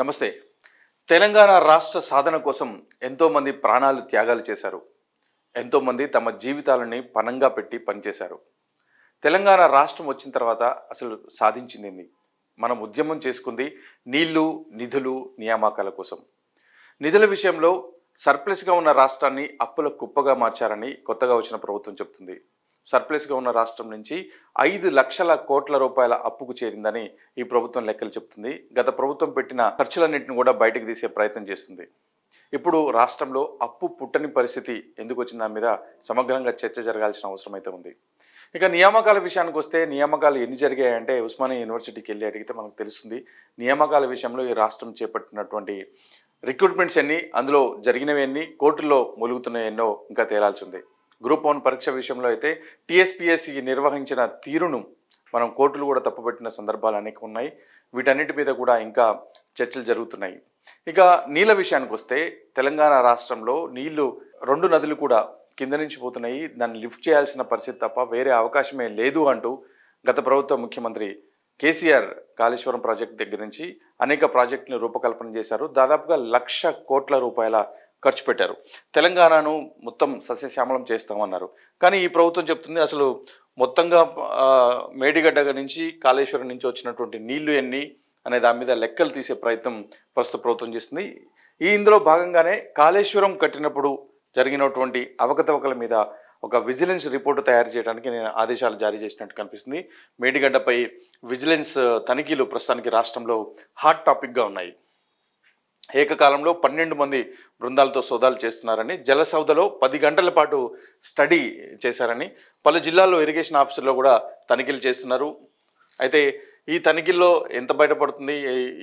నమస్తే తెలంగాణ రాష్ట్ర సాధన కోసం ఎంతోమంది ప్రాణాలు త్యాగాలు చేశారు ఎంతోమంది తమ జీవితాలని పనంగా పెట్టి పనిచేశారు తెలంగాణ రాష్ట్రం వచ్చిన తర్వాత అసలు సాధించింది మనం ఉద్యమం చేసుకుంది నీళ్లు నిధులు నియామకాల కోసం నిధుల విషయంలో సర్ప్లస్గా ఉన్న రాష్ట్రాన్ని అప్పుల కుప్పగా మార్చారని కొత్తగా వచ్చిన ప్రభుత్వం చెబుతుంది సర్ప్లస్గా ఉన్న రాష్ట్రం నుంచి ఐదు లక్షల కోట్ల రూపాయల అప్పుకు చేరిందని ఈ ప్రభుత్వం లెక్కలు చెబుతుంది గత ప్రభుత్వం పెట్టిన ఖర్చులన్నింటిని కూడా బయటకు తీసే ప్రయత్నం చేస్తుంది ఇప్పుడు రాష్ట్రంలో అప్పు పుట్టని పరిస్థితి ఎందుకు వచ్చిన దాని మీద సమగ్రంగా చర్చ జరగాల్సిన అవసరం అయితే ఉంది ఇక నియామకాల విషయానికి వస్తే నియామకాలు ఎన్ని జరిగాయంటే ఉస్మానియా యూనివర్సిటీకి వెళ్ళి అడిగితే మనకు తెలుస్తుంది నియామకాల విషయంలో ఈ రాష్ట్రం చేపట్టినటువంటి రిక్రూట్మెంట్స్ ఎన్ని అందులో జరిగినవి ఎన్ని కోర్టుల్లో మొలుగుతున్నాయి ఎన్నో ఇంకా తేలాల్సి ఉంది గ్రూప్ వన్ పరీక్ష విషయంలో అయితే టీఎస్పీఎస్సీ నిర్వహించిన తీరును మనం కోర్టులు కూడా తప్పుపెట్టిన సందర్భాలు అనేక ఉన్నాయి వీటన్నిటి మీద కూడా ఇంకా చర్చలు జరుగుతున్నాయి ఇక నీళ్ళ విషయానికి వస్తే తెలంగాణ రాష్ట్రంలో నీళ్లు రెండు నదులు కూడా కింద నుంచి పోతున్నాయి దాన్ని లిఫ్ట్ చేయాల్సిన పరిస్థితి తప్ప వేరే అవకాశమే లేదు అంటూ గత ప్రభుత్వ ముఖ్యమంత్రి కేసీఆర్ కాళేశ్వరం ప్రాజెక్ట్ దగ్గర నుంచి అనేక ప్రాజెక్టులను రూపకల్పన చేశారు దాదాపుగా లక్ష కోట్ల రూపాయల ఖర్చు పెట్టారు తెలంగాణను మొత్తం సస్యశ్యామలం చేస్తామన్నారు కానీ ఈ ప్రభుత్వం చెప్తుంది అసలు మొత్తంగా మేడిగడ్డ నుంచి కాళేశ్వరం నుంచి వచ్చినటువంటి నీళ్లు ఎన్ని అనే దాని మీద లెక్కలు తీసే ప్రయత్నం ప్రస్తుత ప్రభుత్వం చేస్తుంది ఈ ఇందులో భాగంగానే కాళేశ్వరం కట్టినప్పుడు జరిగినటువంటి అవకతవకల మీద ఒక విజిలెన్స్ రిపోర్టు తయారు చేయడానికి నేను ఆదేశాలు జారీ చేసినట్టు కనిపిస్తుంది మేడిగడ్డపై విజిలెన్స్ తనిఖీలు ప్రస్తుతానికి రాష్ట్రంలో హాట్ టాపిక్గా ఉన్నాయి ఏకకాలంలో పన్నెండు మంది బృందాలతో సోదాలు చేస్తున్నారని జలసౌదలో పది గంటల పాటు స్టడీ చేశారని పలు జిల్లాల్లో ఇరిగేషన్ ఆఫీసుల్లో కూడా తనిఖీలు చేస్తున్నారు అయితే ఈ తనిఖీల్లో ఎంత బయటపడుతుంది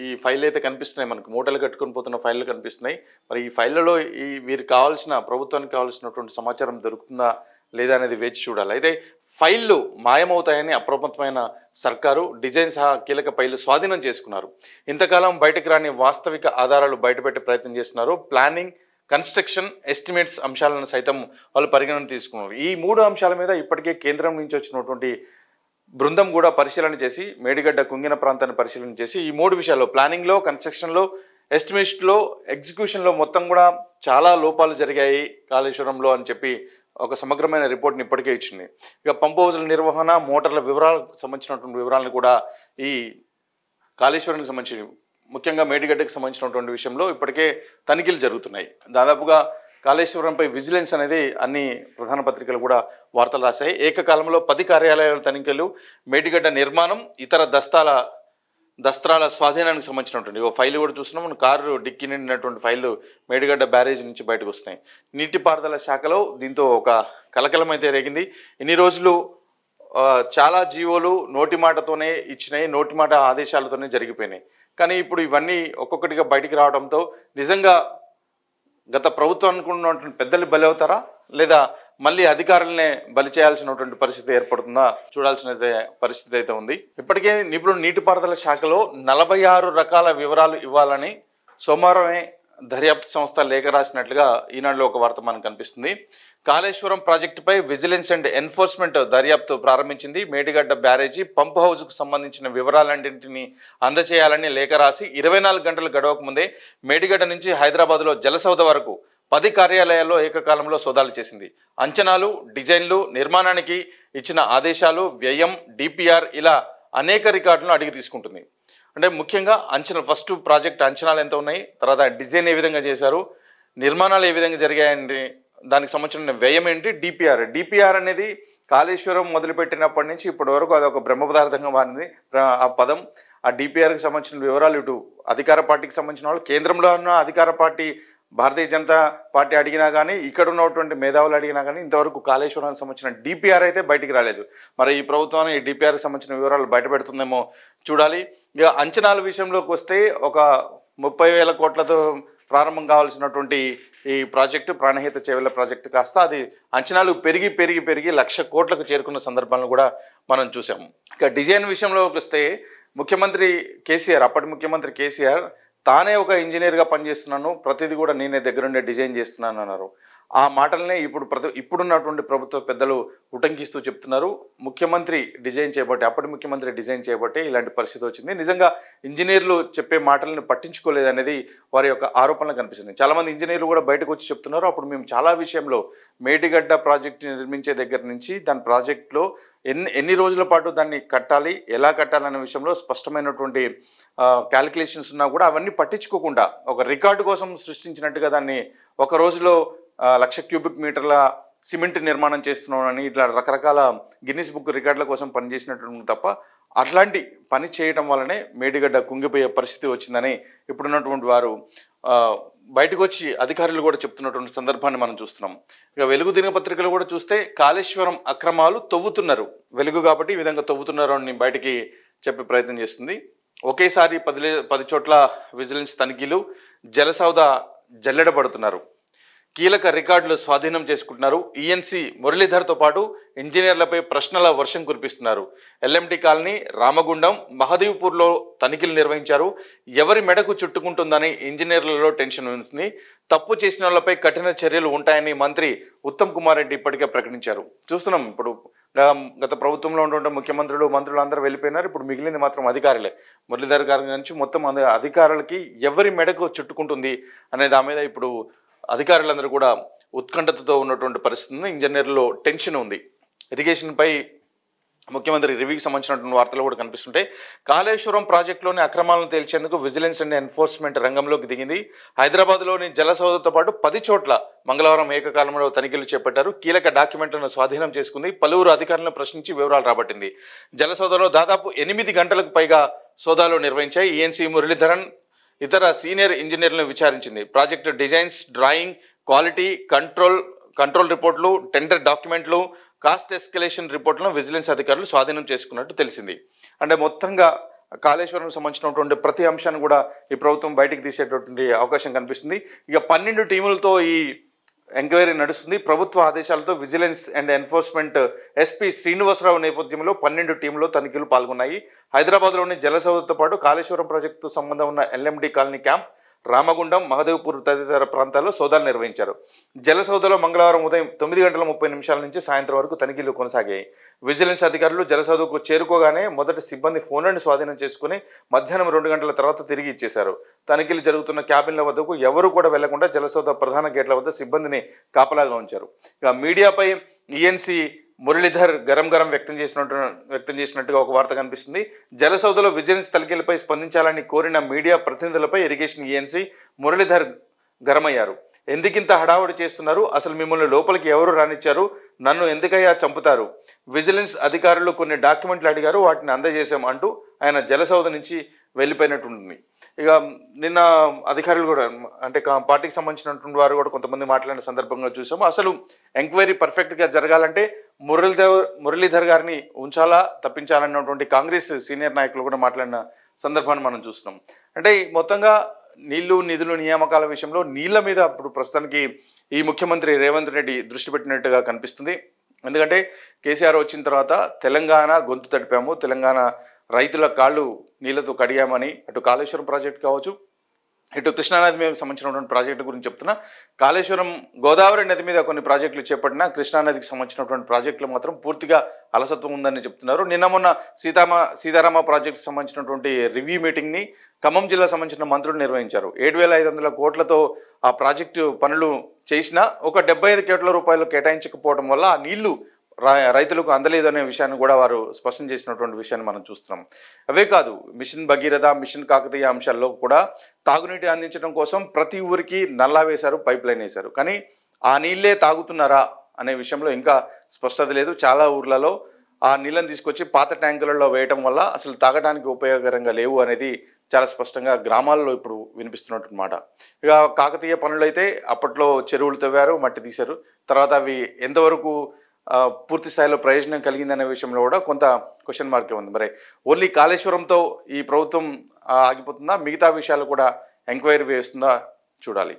ఈ ఫైల్ అయితే కనిపిస్తున్నాయి మనకు మూటలు కట్టుకొని పోతున్న ఫైళ్ళు కనిపిస్తున్నాయి మరి ఈ ఫైళ్ళలో ఈ వీరికి కావాల్సిన ప్రభుత్వానికి కావాల్సినటువంటి సమాచారం దొరుకుతుందా లేదా అనేది వేచి చూడాలి అయితే ఫైళ్లు మాయమవుతాయని అప్రమత్తమైన సర్కారు డిజైన్ సహా కీలక ఫైళ్లు స్వాధీనం చేసుకున్నారు ఇంతకాలం బయటకు రాని వాస్తవిక ఆధారాలు బయటపెట్టే ప్రయత్నం చేస్తున్నారు ప్లానింగ్ కన్స్ట్రక్షన్ ఎస్టిమేట్స్ అంశాలను సైతం వాళ్ళు పరిగణన తీసుకున్నారు ఈ మూడు అంశాల మీద ఇప్పటికే కేంద్రం నుంచి వచ్చినటువంటి బృందం కూడా పరిశీలన చేసి మేడిగడ్డ కుంగిన ప్రాంతాన్ని పరిశీలన చేసి ఈ మూడు విషయాల్లో ప్లానింగ్లో కన్స్ట్రక్షన్లో ఎస్టిమేట్లో ఎగ్జిక్యూషన్లో మొత్తం కూడా చాలా లోపాలు జరిగాయి కాళేశ్వరంలో అని చెప్పి ఒక సమగ్రమైన రిపోర్ట్ని ఇప్పటికే ఇచ్చింది ఇక పంప్ హౌజ్ల నిర్వహణ మోటార్ల వివరాలకు సంబంధించినటువంటి వివరాలను కూడా ఈ కాళేశ్వరానికి సంబంధించి ముఖ్యంగా మేడిగడ్డకు సంబంధించినటువంటి విషయంలో ఇప్పటికే తనిఖీలు జరుగుతున్నాయి దాదాపుగా కాళేశ్వరంపై విజిలెన్స్ అనేది అన్ని ప్రధాన పత్రికలు కూడా వార్తలు రాశాయి ఏకకాలంలో పది కార్యాలయాల తనిఖీలు మేడిగడ్డ నిర్మాణం ఇతర దస్తాల దస్త్రాల స్వాధీనానికి సంబంధించినటువంటి ఓ ఫైల్ కూడా చూసినా మనం కారు డిక్కి నిండినటువంటి ఫైల్ మేడిగడ్డ బ్యారేజ్ నుంచి బయటకు వస్తున్నాయి నీటిపారుదల శాఖలో దీంతో ఒక కలకలం అయితే రేగింది ఇన్ని రోజులు చాలా జీవోలు నోటి మాటతోనే ఇచ్చినాయి నోటి మాట ఆదేశాలతోనే జరిగిపోయినాయి కానీ ఇప్పుడు ఇవన్నీ ఒక్కొక్కటిగా బయటికి రావడంతో నిజంగా గత ప్రభుత్వం అనుకున్నటువంటి పెద్దలు బలవుతారా లేదా మళ్ళీ అధికారులనే బలి చేయాల్సినటువంటి పరిస్థితి ఏర్పడుతుందా చూడాల్సిన పరిస్థితి అయితే ఉంది ఇప్పటికే నిపుణులు నీటిపారుదల శాఖలో నలభై ఆరు రకాల వివరాలు ఇవ్వాలని సోమవారమే దర్యాప్తు సంస్థ లేఖ రాసినట్లుగా ఈనాడులో ఒక వార్త మనకు కనిపిస్తుంది కాళేశ్వరం ప్రాజెక్టుపై విజిలెన్స్ అండ్ ఎన్ఫోర్స్మెంట్ దర్యాప్తు ప్రారంభించింది మేడిగడ్డ బ్యారేజీ పంప్ హౌస్కు సంబంధించిన వివరాలన్నింటినీ అందజేయాలని లేఖ రాసి ఇరవై గంటలు గడవక ముందే మేడిగడ్డ నుంచి హైదరాబాద్లో జలసౌధ వరకు పది కార్యాలయాల్లో ఏకకాలంలో సోదాలు చేసింది అంచనాలు డిజైన్లు నిర్మాణానికి ఇచ్చిన ఆదేశాలు వ్యయం డిపిఆర్ ఇలా అనేక రికార్డులను అడిగి తీసుకుంటుంది అంటే ముఖ్యంగా అంచనా ఫస్ట్ ప్రాజెక్ట్ అంచనాలు ఎంత ఉన్నాయి తర్వాత డిజైన్ ఏ విధంగా చేశారు నిర్మాణాలు ఏ విధంగా జరిగాయండి దానికి సంబంధించిన వ్యయం ఏంటి డిపిఆర్ డిపిఆర్ అనేది కాళేశ్వరం మొదలుపెట్టినప్పటి నుంచి ఇప్పటి వరకు అది ఒక బ్రహ్మ పదార్థంగా మారింది ఆ పదం ఆ డిపిఆర్కి సంబంధించిన వివరాలు ఇటు అధికార పార్టీకి సంబంధించిన వాళ్ళు కేంద్రంలో ఉన్న అధికార పార్టీ భారతీయ జనతా పార్టీ అడిగినా కానీ ఇక్కడ ఉన్నటువంటి మేధావులు అడిగినా కానీ ఇంతవరకు కాళేశ్వరానికి సంబంధించిన డిపిఆర్ అయితే బయటికి రాలేదు మరి ఈ ప్రభుత్వాన్ని ఈ డిపిఆర్కి సంబంధించిన వివరాలు బయటపెడుతుందేమో చూడాలి ఇక అంచనాల విషయంలోకి వస్తే ఒక ముప్పై వేల కోట్లతో ప్రారంభం కావాల్సినటువంటి ఈ ప్రాజెక్టు ప్రాణహిత చేవల ప్రాజెక్టు కాస్త అది అంచనాలు పెరిగి పెరిగి పెరిగి లక్ష కోట్లకు చేరుకున్న సందర్భాలను కూడా మనం చూసాము ఇక డిజైన్ విషయంలోకి వస్తే ముఖ్యమంత్రి కేసీఆర్ అప్పటి ముఖ్యమంత్రి కేసీఆర్ తానే ఒక ఇంజనీర్గా పనిచేస్తున్నాను ప్రతిదీ కూడా నేనే దగ్గరుండే డిజైన్ చేస్తున్నాను అన్నారు ఆ మాటలనే ఇప్పుడు ప్రతి ఇప్పుడున్నటువంటి ప్రభుత్వ పెద్దలు ఉటంకిస్తూ చెప్తున్నారు ముఖ్యమంత్రి డిజైన్ చేయబట్టి అప్పటి ముఖ్యమంత్రి డిజైన్ చేయబట్టి ఇలాంటి పరిస్థితి వచ్చింది నిజంగా ఇంజనీర్లు చెప్పే మాటలను పట్టించుకోలేదు అనేది వారి యొక్క ఆరోపణలు కనిపిస్తుంది చాలామంది ఇంజనీర్లు కూడా బయటకు వచ్చి చెప్తున్నారు అప్పుడు మేము చాలా విషయంలో మేడిగడ్డ ప్రాజెక్టు నిర్మించే దగ్గర నుంచి దాని ప్రాజెక్టులో ఎన్ని ఎన్ని రోజుల పాటు దాన్ని కట్టాలి ఎలా అనే విషయంలో స్పష్టమైనటువంటి క్యాలిక్యులేషన్స్ ఉన్నా కూడా అవన్నీ పట్టించుకోకుండా ఒక రికార్డు కోసం సృష్టించినట్టుగా దాన్ని ఒక రోజులో లక్ష క్యూబిక్ మీటర్ల సిమెంట్ నిర్మాణం చేస్తున్నామని ఇట్లా రకరకాల గిన్నిస్ బుక్ రికార్డుల కోసం పనిచేసినటువంటి తప్ప అట్లాంటి పని చేయడం వల్లనే మేడిగడ్డ కుంగిపోయే పరిస్థితి వచ్చిందని ఇప్పుడున్నటువంటి వారు బయటకు వచ్చి అధికారులు కూడా చెప్తున్నటువంటి సందర్భాన్ని మనం చూస్తున్నాం ఇక వెలుగు దినపత్రికలు కూడా చూస్తే కాళేశ్వరం అక్రమాలు తవ్వుతున్నారు వెలుగు కాబట్టి ఈ విధంగా తవ్వుతున్నారు అని బయటికి చెప్పే ప్రయత్నం చేస్తుంది ఒకేసారి పది పది చోట్ల విజిలెన్స్ తనిఖీలు జలసౌద జల్లెడబడుతున్నారు కీలక రికార్డులు స్వాధీనం చేసుకుంటున్నారు ఈఎన్సీ e మురళీధర్తో పాటు ఇంజనీర్లపై ప్రశ్నల వర్షం కురిపిస్తున్నారు ఎల్ఎండి కాలనీ రామగుండం మహదేవ్పూర్లో తనిఖీలు నిర్వహించారు ఎవరి మెడకు చుట్టుకుంటుందని ఇంజనీర్లలో టెన్షన్ ఉంది తప్పు చేసిన వాళ్ళపై కఠిన చర్యలు ఉంటాయని మంత్రి ఉత్తమ్ కుమార్ రెడ్డి ఇప్పటికే ప్రకటించారు చూస్తున్నాం ఇప్పుడు గత ప్రభుత్వంలో ఉన్న ముఖ్యమంత్రులు మంత్రులు అందరూ వెళ్ళిపోయినారు ఇప్పుడు మిగిలింది మాత్రం అధికారులే మురళీధర్ గారి నుంచి మొత్తం అధికారులకి ఎవరి మెడకు చుట్టుకుంటుంది అనే దాని మీద ఇప్పుడు అధికారులందరూ కూడా ఉత్కంఠతతో ఉన్నటువంటి పరిస్థితి ఇంజనీర్లో టెన్షన్ ఉంది ఇరిగేషన్పై ముఖ్యమంత్రి రివ్యూకి సంబంధించినటువంటి వార్తలు కూడా కనిపిస్తుంటాయి కాళేశ్వరం ప్రాజెక్టులోని అక్రమాలను తేల్చేందుకు విజిలెన్స్ అండ్ ఎన్ఫోర్స్మెంట్ రంగంలోకి దిగింది హైదరాబాద్లోని జలసౌధతో పాటు పది చోట్ల మంగళవారం ఏకకాలంలో తనిఖీలు చేపట్టారు కీలక డాక్యుమెంట్లను స్వాధీనం చేసుకుంది పలువురు అధికారులను ప్రశ్నించి వివరాలు రాబట్టింది జలసౌధలో దాదాపు ఎనిమిది గంటలకు పైగా సోదాలు నిర్వహించాయి ఈఎన్సీ మురళీధరన్ ఇతర సీనియర్ ఇంజనీర్లను విచారించింది project designs drawing quality control control రిపోర్ట్లు టెండర్ డాక్యుమెంట్లు కాస్ట్ ఎస్కలేషన్ రిపోర్ట్లను విజిలెన్స్ అధికారులు స్వాధీనం చేసుకున్నట్టు తెలిసింది అంటే మొత్తంగా కాళేశ్వరం సంబంధించినటువంటి ప్రతి అంశాన్ని కూడా ఈ ప్రభుత్వం బయటకు తీసేటటువంటి అవకాశం కనిపిస్తుంది ఇక పన్నెండు టీములతో ఈ ఎంక్వైరీ నడుస్తుంది ప్రభుత్వ ఆదేశాలతో vigilance and enforcement SP Srinivasarao నేపథ్యంలో పన్నెండు టీంలో తనిఖీలు పాల్గొన్నాయి హైదరాబాద్లోని జలసౌదతో పాటు కాళేశ్వరం ప్రాజెక్టు సంబంధం ఉన్న LMD colony camp Ramagundam Mahadevpur తదితర ప్రాంతాల్లో సోదాలు నిర్వహించారు జల మంగళవారం ఉదయం తొమ్మిది గంటల ముప్పై నిమిషాల నుంచి సాయంత్రం వరకు తనిఖీలు కొనసాగాయి విజిలెన్స్ అధికారులు జలసౌదకు చేరుకోగానే మొదటి సిబ్బంది ఫోన్లను స్వాధీనం చేసుకుని మధ్యాహ్నం రెండు గంటల తర్వాత తిరిగి ఇచ్చేశారు తనిఖీలు జరుగుతున్న క్యాబిన్ల వద్దకు ఎవరు కూడా వెళ్లకుండా జలసౌద ప్రధాన గేట్ల వద్ద సిబ్బందిని కాపలాగా ఉంచారు ఇక మీడియాపై ఈఎన్సీ e మురళీధర్ గరం గరం వ్యక్తం చేసినట్టు వ్యక్తం చేసినట్టుగా ఒక వార్త కనిపిస్తుంది జలసౌదలో విజిలెన్స్ తలకీలపై స్పందించాలని కోరిన మీడియా ప్రతినిధులపై ఇరిగేషన్ ఏఎన్సీ మురళీధర్ గరమయ్యారు ఎందుకింత హడావుడి చేస్తున్నారు అసలు మిమ్మల్ని లోపలికి ఎవరు రానిచ్చారు నన్ను ఎందుకయ్యా చంపుతారు విజిలెన్స్ అధికారులు కొన్ని డాక్యుమెంట్లు అడిగారు వాటిని అందజేశాం అంటూ ఆయన జలసౌద నుంచి వెళ్ళిపోయినట్టుంది ఇక నిన్న అధికారులు కూడా అంటే పార్టీకి సంబంధించినటువంటి వారు కూడా కొంతమంది మాట్లాడిన సందర్భంగా చూసాము అసలు ఎంక్వైరీ పర్ఫెక్ట్గా జరగాలంటే మురళీధర్ మురళీధర్ గారిని ఉంచాలా తప్పించాలన్నటువంటి కాంగ్రెస్ సీనియర్ నాయకులు కూడా మాట్లాడిన సందర్భాన్ని మనం చూస్తున్నాం అంటే మొత్తంగా నీళ్లు నిధులు నియామకాల విషయంలో నీళ్ల మీద ఇప్పుడు ప్రస్తుతానికి ఈ ముఖ్యమంత్రి రేవంత్ రెడ్డి దృష్టి పెట్టినట్టుగా కనిపిస్తుంది ఎందుకంటే కేసీఆర్ వచ్చిన తర్వాత తెలంగాణ గొంతు తడిపాము తెలంగాణ రైతుల కాళ్ళు నీళ్లతో కడిగామని అటు కాళేశ్వరం ప్రాజెక్ట్ కావచ్చు ఇటు కృష్ణానది మీద సంబంధించినటువంటి ప్రాజెక్టు గురించి చెప్తున్నా కాళేశ్వరం గోదావరి నది మీద కొన్ని ప్రాజెక్టులు చేపట్టినా కృష్ణానదికి సంబంధించినటువంటి ప్రాజెక్టులు మాత్రం పూర్తిగా అలసత్వం ఉందని చెప్తున్నారు నిన్న మొన్న సీతామ సీతారామ ప్రాజెక్టు సంబంధించినటువంటి రివ్యూ మీటింగ్ని ఖమ్మం జిల్లా సంబంధించిన మంత్రులు నిర్వహించారు ఏడు వేల ఐదు వందల కోట్లతో ఆ ప్రాజెక్టు పనులు చేసినా ఒక డెబ్బై ఐదు కోట్ల రూపాయలు కేటాయించకపోవడం వల్ల ఆ నీళ్లు రైతులకు అందలేదు అనే విషయాన్ని కూడా వారు స్పష్టం చేసినటువంటి విషయాన్ని మనం చూస్తున్నాం అవే కాదు మిషన్ భగీరథ మిషన్ కాకతీయ అంశాల్లో కూడా తాగునీటి అందించడం కోసం ప్రతి ఊరికి నల్లా వేశారు పైప్ లైన్ వేశారు కానీ ఆ నీళ్ళే తాగుతున్నారా అనే విషయంలో ఇంకా స్పష్టత లేదు చాలా ఊర్లలో ఆ నీళ్ళని తీసుకొచ్చి పాత ట్యాంకులలో వేయటం వల్ల అసలు తాగడానికి ఉపయోగకరంగా లేవు అనేది చాలా స్పష్టంగా గ్రామాల్లో ఇప్పుడు వినిపిస్తున్నట్టుమాట ఇక కాకతీయ పనులైతే అప్పట్లో చెరువులు తవ్వారు మట్టి తీశారు తర్వాత అవి ఎంతవరకు పూర్తి స్థాయిలో ప్రయోజనం కలిగిందనే విషయంలో కూడా కొంత క్వశ్చన్ మార్కే ఉంది మరి ఓన్లీ కాళేశ్వరంతో ఈ ప్రభుత్వం ఆగిపోతుందా మిగతా విషయాలు కూడా ఎంక్వైరీ వేస్తుందా చూడాలి